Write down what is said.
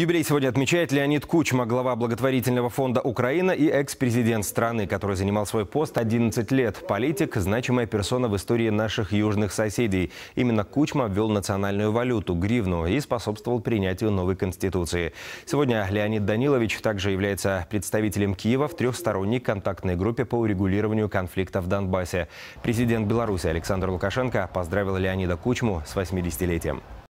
Юбилей сегодня отмечает Леонид Кучма, глава благотворительного фонда «Украина» и экс-президент страны, который занимал свой пост 11 лет. Политик – значимая персона в истории наших южных соседей. Именно Кучма ввел национальную валюту – гривну и способствовал принятию новой конституции. Сегодня Леонид Данилович также является представителем Киева в трехсторонней контактной группе по урегулированию конфликта в Донбассе. Президент Беларуси Александр Лукашенко поздравил Леонида Кучму с 80-летием.